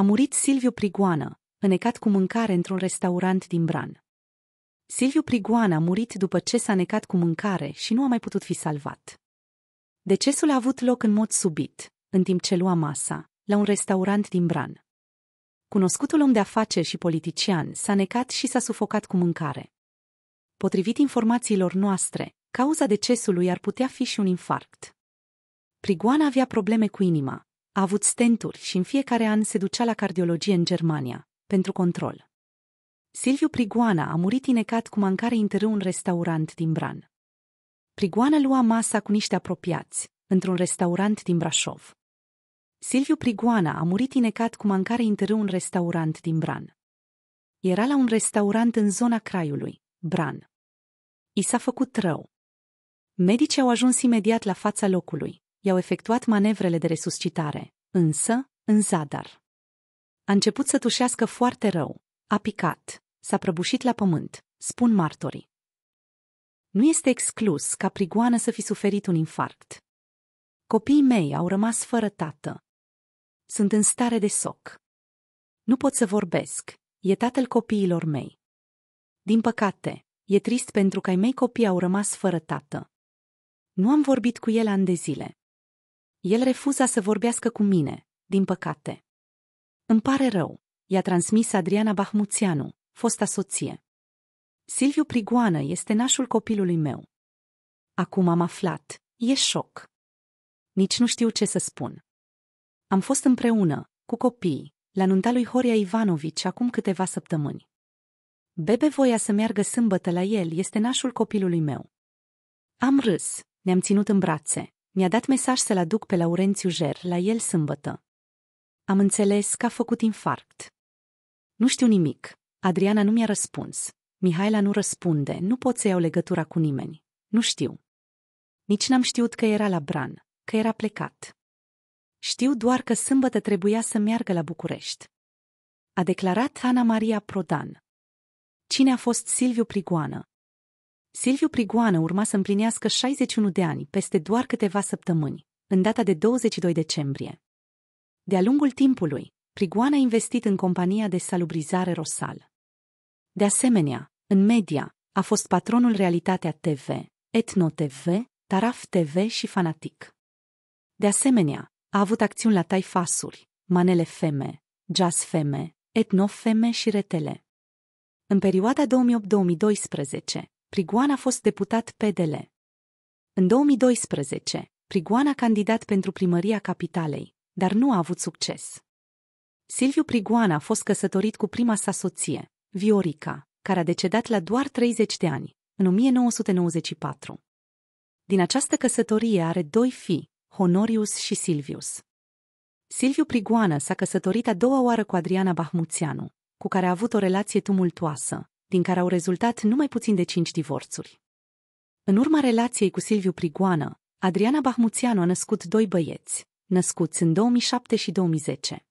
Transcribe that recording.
A murit Silviu Prigoană, înecat cu mâncare într-un restaurant din Bran. Silviu Prigoană a murit după ce s-a necat cu mâncare și nu a mai putut fi salvat. Decesul a avut loc în mod subit, în timp ce lua masa, la un restaurant din Bran. Cunoscutul om de afaceri și politician s-a necat și s-a sufocat cu mâncare. Potrivit informațiilor noastre, cauza decesului ar putea fi și un infarct. Prigoana avea probleme cu inima, a avut stenturi și în fiecare an se ducea la cardiologie în Germania, pentru control. Silviu Prigoana a murit inecat cu mancare într-un restaurant din Bran. Prigoana lua masa cu niște apropiați, într-un restaurant din Brașov. Silviu Prigoana a murit inecat cu mancare într-un restaurant din Bran. Era la un restaurant în zona Craiului, Bran. I s-a făcut rău. Medicii au ajuns imediat la fața locului i-au efectuat manevrele de resuscitare, însă, în zadar. A început să tușească foarte rău, a picat, s-a prăbușit la pământ, spun martorii. Nu este exclus ca prigoană să fi suferit un infarct. Copiii mei au rămas fără tată. Sunt în stare de soc. Nu pot să vorbesc, e tatăl copiilor mei. Din păcate, e trist pentru că ai mei copii au rămas fără tată. Nu am vorbit cu el ani de zile. El refuza să vorbească cu mine, din păcate. Îmi pare rău, i-a transmis Adriana Bahmuțianu, fosta soție. Silviu Prigoană este nașul copilului meu. Acum am aflat, e șoc. Nici nu știu ce să spun. Am fost împreună, cu copiii, la nunta lui Horia Ivanovici acum câteva săptămâni. Bebe voia să meargă sâmbătă la el este nașul copilului meu. Am râs, ne-am ținut în brațe, mi-a dat mesaj să-l aduc pe Laurențiu Jer la el sâmbătă. Am înțeles că a făcut infarct. Nu știu nimic. Adriana nu mi-a răspuns. Mihaela nu răspunde, nu pot să iau legătura cu nimeni. Nu știu. Nici n-am știut că era la Bran, că era plecat. Știu doar că sâmbătă trebuia să meargă la București. A declarat Ana Maria Prodan. Cine a fost Silviu Prigoană? Silviu Prigoană urma să împlinească 61 de ani peste doar câteva săptămâni, în data de 22 decembrie. De-a lungul timpului, Prigoană a investit în compania de salubrizare Rosal. De asemenea, în media, a fost patronul Realitatea TV, Etno TV, Taraf TV și Fanatic. De asemenea, a avut acțiuni la taifasuri, manele feme, jazz feme, etnofeme și retele. În perioada 2008-2012, Prigoan a fost deputat PDL. În 2012, Prigoan a candidat pentru primăria capitalei, dar nu a avut succes. Silviu Prigoan a fost căsătorit cu prima sa soție, Viorica, care a decedat la doar 30 de ani, în 1994. Din această căsătorie are doi fii, Honorius și Silvius. Silviu Prigoană s-a căsătorit a doua oară cu Adriana Bahmuțianu, cu care a avut o relație tumultuoasă, din care au rezultat numai puțin de cinci divorțuri. În urma relației cu Silviu Prigoană, Adriana Bahmuțianu a născut doi băieți, născuți în 2007 și 2010.